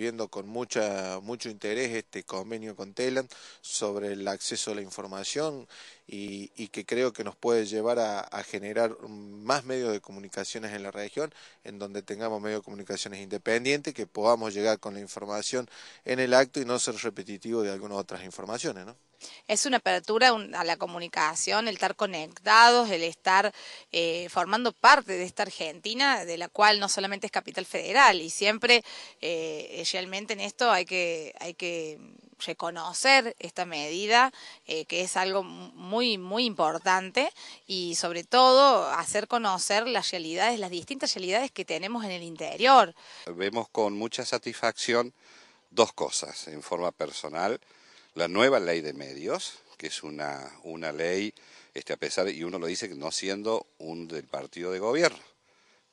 viendo con mucha, mucho interés este convenio con TELAN sobre el acceso a la información y, que creo que nos puede llevar a, a, generar más medios de comunicaciones en la región, en donde tengamos medios de comunicaciones independientes, que podamos llegar con la información en el acto y no ser repetitivo de algunas otras informaciones, ¿no? es una apertura a la comunicación, el estar conectados, el estar eh, formando parte de esta Argentina, de la cual no solamente es capital federal, y siempre realmente eh, en esto hay que, hay que reconocer esta medida, eh, que es algo muy, muy importante, y sobre todo hacer conocer las realidades, las distintas realidades que tenemos en el interior. Vemos con mucha satisfacción dos cosas en forma personal la nueva ley de medios, que es una, una ley, este, a pesar, y uno lo dice no siendo un del partido de gobierno,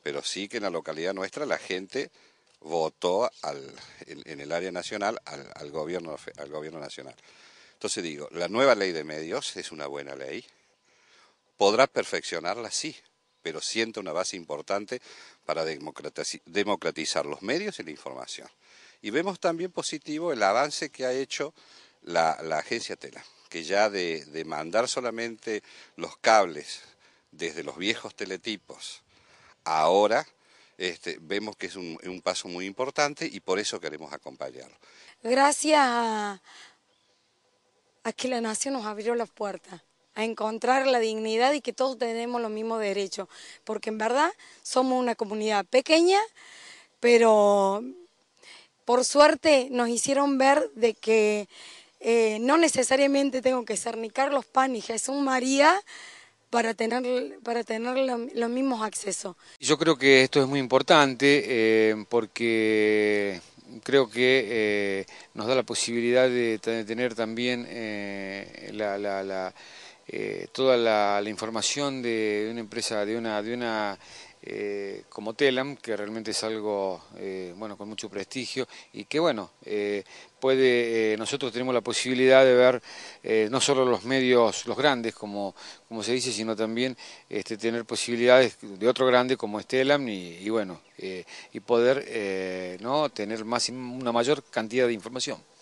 pero sí que en la localidad nuestra la gente votó al, en, el área nacional al, gobierno, al gobierno nacional. Entonces digo, la nueva ley de medios es una buena ley, podrá perfeccionarla, sí, pero sienta una base importante para democratizar los medios y la información. Y vemos también positivo el avance que ha hecho la, agencia Tela, que ya de, mandar solamente los cables desde los viejos teletipos, ahora este, vemos que es un, paso muy importante y por eso queremos acompañarlo. Gracias a que la nación nos abrió las puertas a encontrar la dignidad y que todos tenemos los mismos derechos, porque en verdad somos una comunidad pequeña, pero por suerte nos hicieron ver de que eh, no necesariamente tengo que ser ni Carlos Pan ni Jesús María para tener, para tener los mismos accesos. Yo creo que esto es muy importante eh, porque creo que eh, nos da la posibilidad de, tener también la, la, toda la, información de una empresa, de una, de una eh, como Telam, que realmente es algo eh, bueno, con mucho prestigio y que bueno, eh, puede, nosotros tenemos la posibilidad de ver no solo los medios, los grandes, como, como se dice, sino también este, tener posibilidades de otro grande como es Telam y, y bueno, y poder ¿no? tener más, una mayor cantidad de información.